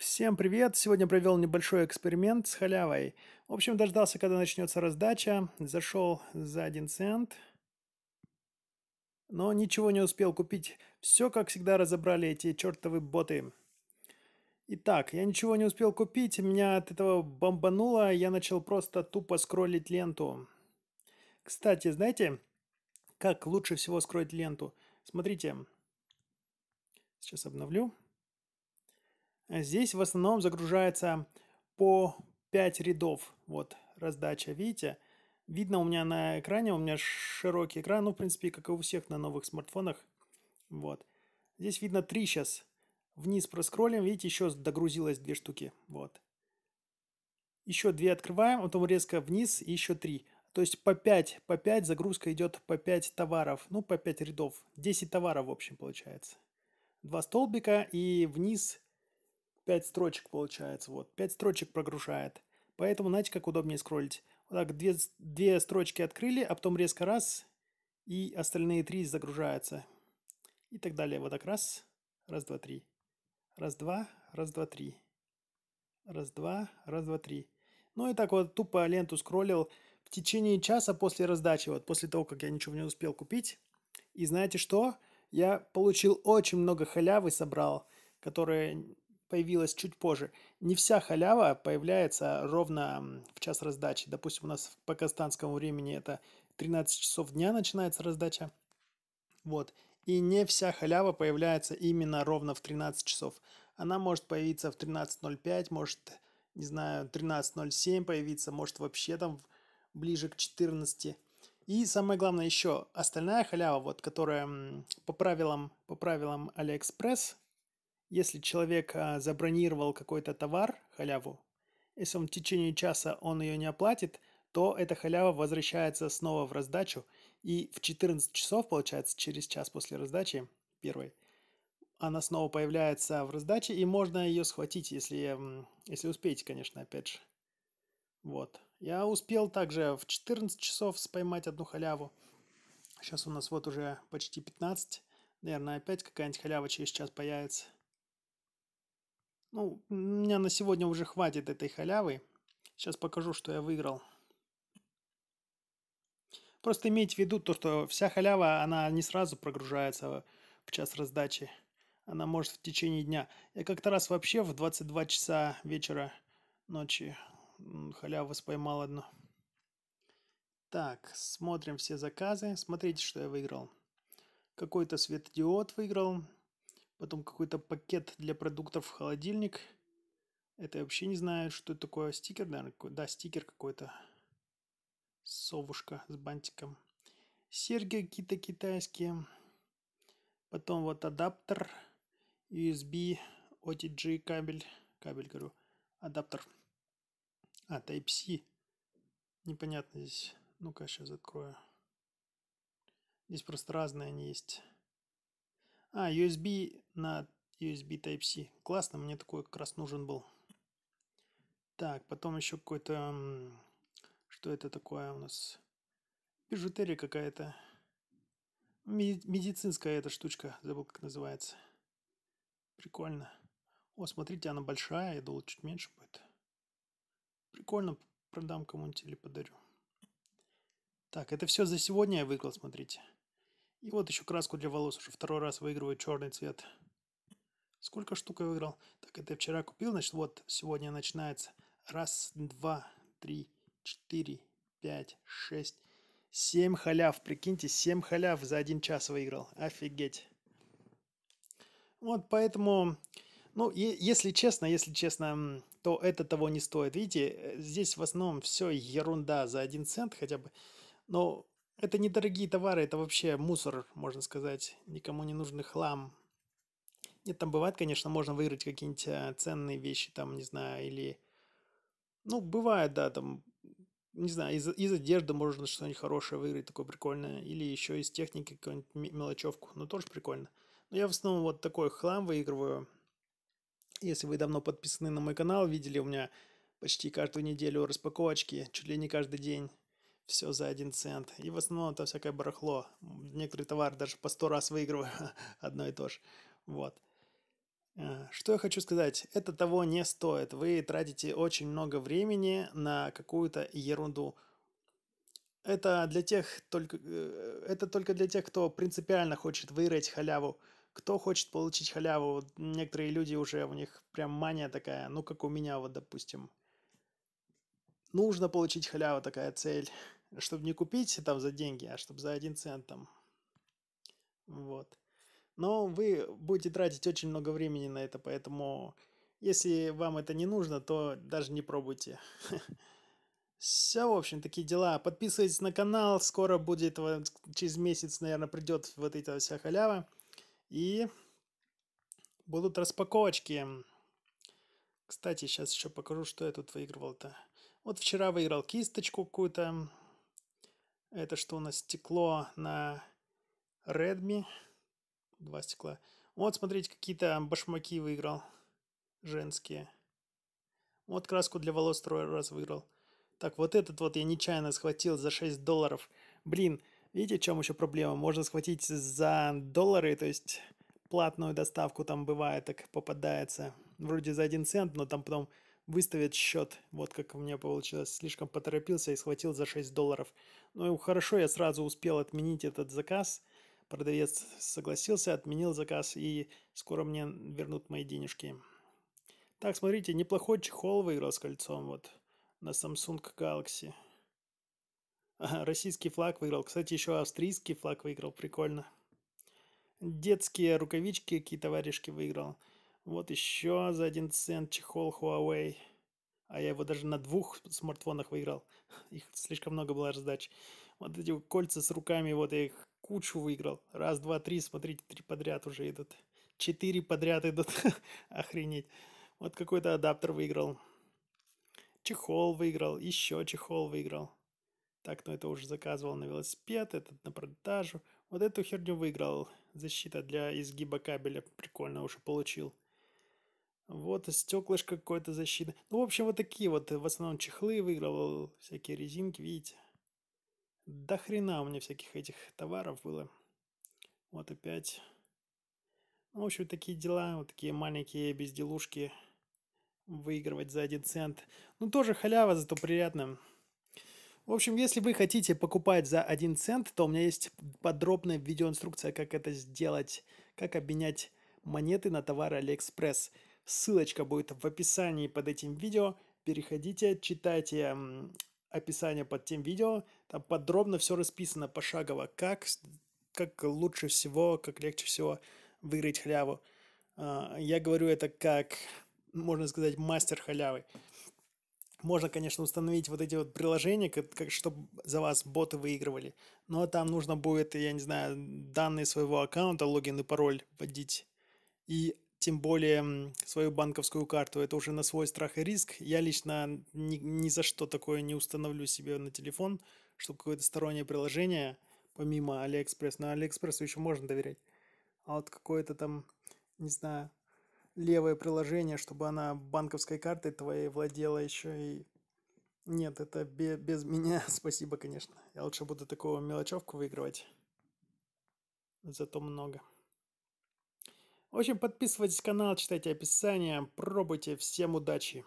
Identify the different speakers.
Speaker 1: Всем привет! Сегодня провел небольшой эксперимент с халявой. В общем, дождался, когда начнется раздача. Зашел за один цент. Но ничего не успел купить. Все, как всегда, разобрали эти чертовы боты. Итак, я ничего не успел купить. Меня от этого бомбануло. Я начал просто тупо скроллить ленту. Кстати, знаете, как лучше всего скроллить ленту? Смотрите. Сейчас обновлю. Здесь в основном загружается по 5 рядов. Вот раздача, видите? Видно у меня на экране, у меня широкий экран, ну, в принципе, как и у всех на новых смартфонах. Вот. Здесь видно 3 сейчас. Вниз проскроллим, видите, еще догрузилось 2 штуки. Вот. Еще 2 открываем, а потом резко вниз и еще 3. То есть по 5, по 5 загрузка идет по 5 товаров, ну, по 5 рядов. 10 товаров, в общем, получается. два столбика и вниз 5 строчек получается, вот, 5 строчек прогружает. Поэтому знаете, как удобнее скроллить. Вот так, две, две строчки открыли, а потом резко раз, и остальные три загружаются. И так далее. Вот так раз, раз, два, три. Раз, два, раз, два, три. Раз, два, раз, два, три. Ну и так вот тупо ленту скроллил в течение часа после раздачи, вот после того, как я ничего не успел купить. И знаете что? Я получил очень много халявы, собрал, которые появилась чуть позже. Не вся халява появляется ровно в час раздачи. Допустим, у нас по казахстанскому времени это 13 часов дня начинается раздача. Вот. И не вся халява появляется именно ровно в 13 часов. Она может появиться в 13.05, может, не знаю, 13.07 появиться, может вообще там ближе к 14. И самое главное еще, остальная халява, вот, которая по правилам, по правилам Алиэкспресс если человек а, забронировал какой-то товар, халяву, если он в течение часа он ее не оплатит, то эта халява возвращается снова в раздачу. И в 14 часов, получается, через час после раздачи, первой, она снова появляется в раздаче, и можно ее схватить, если, если успеете, конечно, опять же. Вот. Я успел также в 14 часов споймать одну халяву. Сейчас у нас вот уже почти 15. Наверное, опять какая-нибудь халява через час появится. Ну, у меня на сегодня уже хватит этой халявы. Сейчас покажу, что я выиграл. Просто имейте в виду то, что вся халява, она не сразу прогружается в час раздачи. Она может в течение дня. Я как-то раз вообще в 22 часа вечера ночи халяву споймал одну. Так, смотрим все заказы. Смотрите, что я выиграл. Какой-то светодиод выиграл. Потом какой-то пакет для продуктов в холодильник. Это я вообще не знаю, что это такое. Стикер, наверное, да, стикер какой-то. Совушка с бантиком. Серьги какие-то китайские. Потом вот адаптер. USB, OTG кабель. Кабель, говорю. Адаптер. А, Type-C. Непонятно здесь. Ну-ка, сейчас открою. Здесь просто разные они есть. А, USB на USB Type-C. Классно, мне такой как раз нужен был. Так, потом еще какой-то... Что это такое у нас? Бижутерия какая-то. Медицинская эта штучка. Забыл, как называется. Прикольно. О, смотрите, она большая. Я думал, чуть меньше будет. Прикольно. Продам кому-нибудь или подарю. Так, это все за сегодня я выклал, смотрите. И вот еще краску для волос уже второй раз выигрываю черный цвет. Сколько штук я выиграл? Так, это я вчера купил, значит, вот сегодня начинается. Раз, два, три, четыре, пять, шесть, семь халяв. Прикиньте, семь халяв за один час выиграл. Офигеть. Вот поэтому, ну, если честно, если честно, то это того не стоит. Видите, э, здесь в основном все ерунда за один цент хотя бы. Но это недорогие товары, это вообще мусор, можно сказать, никому не нужный хлам. Нет, там бывает, конечно, можно выиграть какие-нибудь э, ценные вещи, там, не знаю, или... Ну, бывает, да, там, не знаю, из, из одежды можно что-нибудь хорошее выиграть, такое прикольное, или еще из техники какую-нибудь мелочевку, ну, тоже прикольно. Но я в основном вот такой хлам выигрываю. Если вы давно подписаны на мой канал, видели у меня почти каждую неделю распаковочки, чуть ли не каждый день все за один цент. И в основном это всякое барахло. Некоторые товары даже по сто раз выигрываю одно и то же. Вот. Э, что я хочу сказать, это того не стоит. Вы тратите очень много времени на какую-то ерунду. Это для тех только, э, это только для тех, кто принципиально хочет выиграть халяву. Кто хочет получить халяву, некоторые люди уже у них прям мания такая, ну как у меня вот допустим. Нужно получить халяву, такая цель чтобы не купить там за деньги, а чтобы за один цент там. Вот. Но вы будете тратить очень много времени на это, поэтому если вам это не нужно, то даже не пробуйте. Все, в общем, такие дела. Подписывайтесь на канал, скоро будет, через месяц, наверное, придет вот эта вся халява. И будут распаковочки. Кстати, сейчас еще покажу, что я тут выигрывал-то. Вот вчера выиграл кисточку какую-то. Это что у нас стекло на Redmi. Два стекла. Вот, смотрите, какие-то башмаки выиграл. Женские. Вот краску для волос второй раз выиграл. Так, вот этот вот я нечаянно схватил за 6 долларов. Блин, видите, в чем еще проблема? Можно схватить за доллары, то есть платную доставку там бывает, так попадается. Вроде за 1 цент, но там потом выставят счет. Вот как у меня получилось. Слишком поторопился и схватил за 6 долларов. Ну, хорошо, я сразу успел отменить этот заказ. Продавец согласился, отменил заказ, и скоро мне вернут мои денежки. Так, смотрите, неплохой чехол выиграл с кольцом вот на Samsung Galaxy. российский флаг выиграл. Кстати, еще австрийский флаг выиграл. Прикольно. Детские рукавички какие товарищи выиграл. Вот еще за один цент чехол Huawei. А я его даже на двух смартфонах выиграл. Их слишком много было раздач. Вот эти кольца с руками, вот я их кучу выиграл. Раз, два, три, смотрите, три подряд уже идут. Четыре подряд идут. Охренеть. Вот какой-то адаптер выиграл. Чехол выиграл, еще чехол выиграл. Так, ну это уже заказывал на велосипед, этот на продажу. Вот эту херню выиграл. Защита для изгиба кабеля. Прикольно уже получил. Вот стеклышко какое-то защитное. Ну, в общем, вот такие вот. Э, в основном чехлы выиграл, всякие резинки, видите. До хрена у меня всяких этих товаров было. Вот опять. Ну, в общем, такие дела, вот такие маленькие безделушки выигрывать за один цент. Ну, тоже халява, зато приятно. В общем, если вы хотите покупать за один цент, то у меня есть подробная видеоинструкция, как это сделать, как обменять монеты на товары Алиэкспресс. Ссылочка будет в описании под этим видео. Переходите, читайте описание под тем видео. Там подробно все расписано пошагово, как, как лучше всего, как легче всего выиграть халяву. А, я говорю это как, можно сказать, мастер халявы. Можно, конечно, установить вот эти вот приложения, как, как, чтобы за вас боты выигрывали, но там нужно будет, я не знаю, данные своего аккаунта, логин и пароль вводить. И тем более свою банковскую карту, это уже на свой страх и риск. Я лично ни, ни за что такое не установлю себе на телефон, чтобы какое-то стороннее приложение, помимо Алиэкспресс, но Алиэкспрессу еще можно доверять. А вот какое-то там, не знаю, левое приложение, чтобы она банковской картой твоей владела еще и... Нет, это без, без меня, спасибо, конечно. Я лучше буду такого мелочевку выигрывать. Зато много. В общем, подписывайтесь на канал, читайте описание, пробуйте. Всем удачи!